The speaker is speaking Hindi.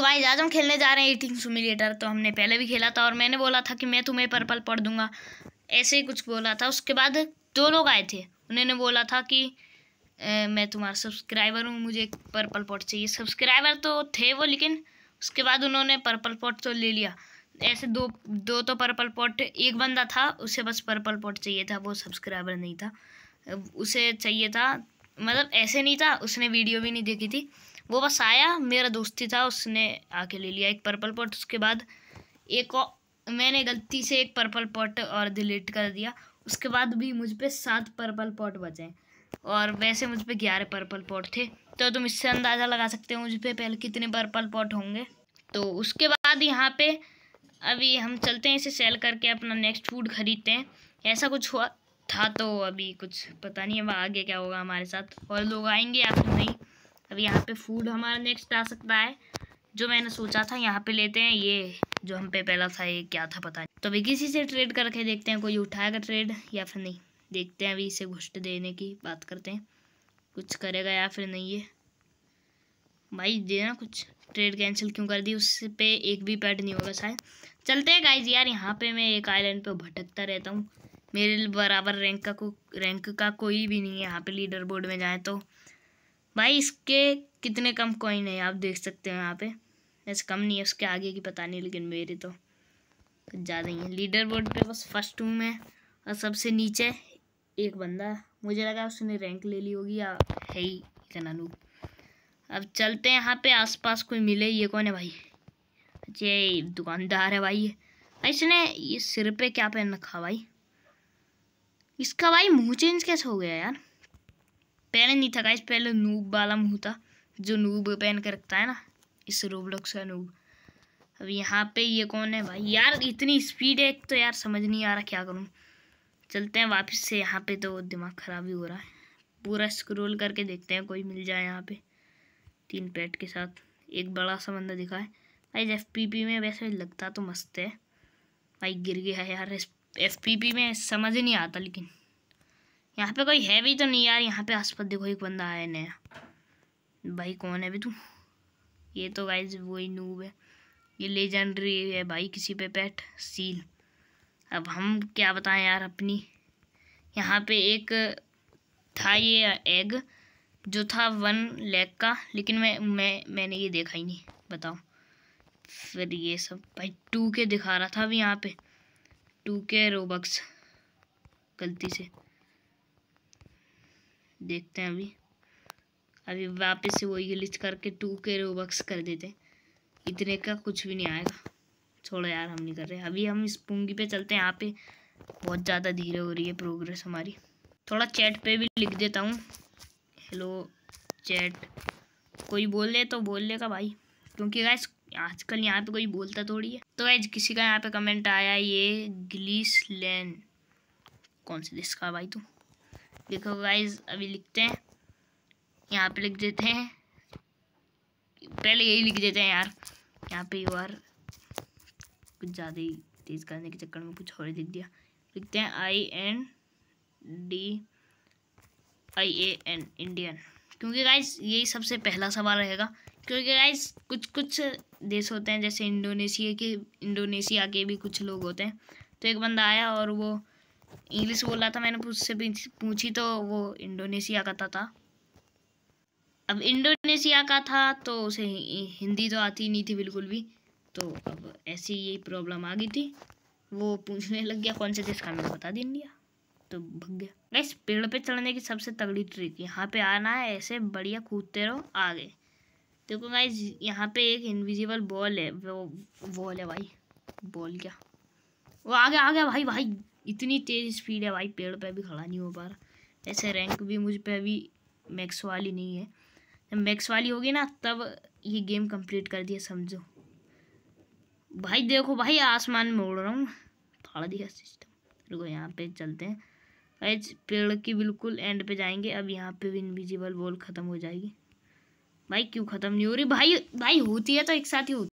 तो भाई आज हम खेलने जा रहे हैं ईटिंग सुमिलेटर तो हमने पहले भी खेला था और मैंने बोला था कि मैं तुम्हें पर्पल पढ़ दूंगा ऐसे ही कुछ बोला था उसके बाद दो लोग आए थे उन्होंने बोला था कि ए, मैं तुम्हारा सब्सक्राइबर हूँ मुझे एक पर्पल पॉट चाहिए सब्सक्राइबर तो थे वो लेकिन उसके बाद उन्होंने पर्पल पॉट तो ले लिया ऐसे दो दो तो पर्पल पॉट एक बंदा था उसे बस पर्पल पॉट चाहिए था वो सब्सक्राइबर नहीं था उसे चाहिए था मतलब ऐसे नहीं था उसने वीडियो भी नहीं देखी थी वो बस आया मेरा दोस्ती था उसने आके ले लिया एक पर्पल पॉट उसके बाद एक मैंने गलती से एक पर्पल पॉट और डिलीट कर दिया उसके बाद भी मुझ पर सात पर्पल पॉट बचे और वैसे मुझ पर ग्यारह पर्पल पॉट थे तो तुम इससे अंदाज़ा लगा सकते हो मुझ पर पहले कितने पर्पल पॉट होंगे तो उसके बाद यहाँ पे अभी हम चलते हैं इसे सेल करके अपना नेक्स्ट फूड खरीदते हैं ऐसा कुछ हुआ था तो अभी कुछ पता नहीं अब आगे क्या होगा हमारे साथ और लोग आएंगे या फिर नहीं अब यहाँ पे फूड हमारा नेक्स्ट आ सकता है जो मैंने सोचा था यहाँ पे लेते हैं ये जो हम पे पहला था ये क्या था पता नहीं तो अभी किसी से ट्रेड करके देखते हैं कोई उठाएगा ट्रेड या फिर नहीं देखते हैं अभी इसे घुस्ट देने की बात करते हैं कुछ करेगा या फिर नहीं ये भाई देना कुछ ट्रेड कैंसिल क्यों कर दी उस पर एक भी पैड नहीं होगा शायद चलते हैं गाइज यार यहाँ पे मैं एक आइलैंड पे भटकता रहता हूँ मेरे बराबर रैंक का को रैंक का कोई भी नहीं है यहाँ पे लीडर बोर्ड में जाए तो भाई इसके कितने कम कॉइन है आप देख सकते हो यहाँ पे ऐसे कम नहीं है उसके आगे की पता नहीं लेकिन मेरे तो कुछ ज़्यादा ही है लीडर बोर्ड पे बस फर्स्ट हूँ मैं और सबसे नीचे एक बंदा मुझे लगा उसने रैंक ले ली होगी या है ही इतना नूब अब चलते हैं यहाँ पे आसपास कोई मिले ये कौन है भाई ये दुकानदार है भाई भाई इसने ये सिर पे क्या पहन रखा भाई इसका भाई मुँह चेंज कैसे हो गया यार पहले नहीं था गाइस पहले नूब वाला मुँह था जो नूब पहन के रखता है ना इस रोबलॉक्स का नूब अब यहाँ पे ये कौन है भाई यार इतनी स्पीड है तो यार समझ नहीं आ रहा क्या करूँ चलते हैं वापस से यहाँ पे तो दिमाग ख़राब ही हो रहा है पूरा स्क्रोल करके देखते हैं कोई मिल जाए यहाँ पे तीन पेट के साथ एक बड़ा सा बंदा दिखा है भाई एफ में वैसे लगता तो मस्त है भाई गिर गया है यार एफ में समझ नहीं आता लेकिन यहाँ पे कोई है भी तो नहीं यार यहाँ पे आसपास देखो एक बंदा आया नया भाई कौन है भी तू ये तो गाइज वही नूब है ये लेजेंडरी है भाई किसी पे पैट सील अब हम क्या बताएं यार अपनी यहाँ पे एक था ये एग जो था वन लेग का लेकिन मैं मैं मैंने ये देखा ही नहीं बताओ फिर ये सब भाई टू के दिखा रहा था अभी यहाँ पे टू के रोबक्स गलती से देखते हैं अभी अभी वापस से वही ग्लिच करके टू के रोबक्स कर देते इतने का कुछ भी नहीं आएगा छोड़ो यार हम नहीं कर रहे अभी हम इस पुंगी पे चलते हैं यहाँ पे बहुत ज़्यादा धीरे हो रही है प्रोग्रेस हमारी थोड़ा चैट पे भी लिख देता हूँ हेलो चैट कोई बोल ले तो बोल लेगा भाई क्योंकि गैस आजकल यहाँ पे कोई बोलता थोड़ी है तो गैस किसी का यहाँ पे कमेंट आया ये ग्लीस लैन कौन से देश का भाई तू देखो गाइज अभी लिखते हैं यहाँ पे लिख देते हैं पहले यही लिख देते हैं यार यहाँ पे यू आर कुछ ज़्यादा ही तेज़ करने के चक्कर में कुछ और लिख दिया लिखते हैं I N D I A N Indian क्योंकि गाइज यही सबसे पहला सवाल रहेगा क्योंकि गाइज कुछ कुछ देश होते हैं जैसे इंडोनेशिया के इंडोनेशिया के भी कुछ लोग होते हैं तो एक बंदा आया और वो इंग्लिश बोल रहा था मैंने उससे पूछी तो वो इंडोनेशिया का था अब इंडोनेशिया का था तो उसे हिंदी तो आती नहीं थी बिल्कुल भी तो अब ऐसी यही प्रॉब्लम आ गई थी वो पूछने लग गया कौन से देश का मैं बता दी इंडिया तो भग गया गैस पेड़ पे चढ़ने की सबसे तगड़ी ट्रिक यहाँ पे आना है ऐसे बढ़िया कूदते रहो आगे देखो भाई यहाँ पे एक इनविजिबल बॉल है वो बॉल है भाई बॉल क्या वो आगे आ गया भाई भाई इतनी तेज़ स्पीड है भाई पेड़ पे भी खड़ा नहीं हो पा रहा ऐसे रैंक भी मुझ पर अभी मैक्स वाली नहीं है जब मैक्स वाली होगी ना तब ये गेम कंप्लीट कर दिया समझो भाई देखो भाई आसमान में उड़ रहा हूँ फाड़ दिया सिस्टम रुको यहाँ पे चलते हैं भाई पेड़ की बिल्कुल एंड पे जाएंगे अब यहाँ पे भी इनविजिबल बॉल ख़त्म हो जाएगी भाई क्यों ख़त्म नहीं हो रही भाई भाई होती है तो एक साथ ही होती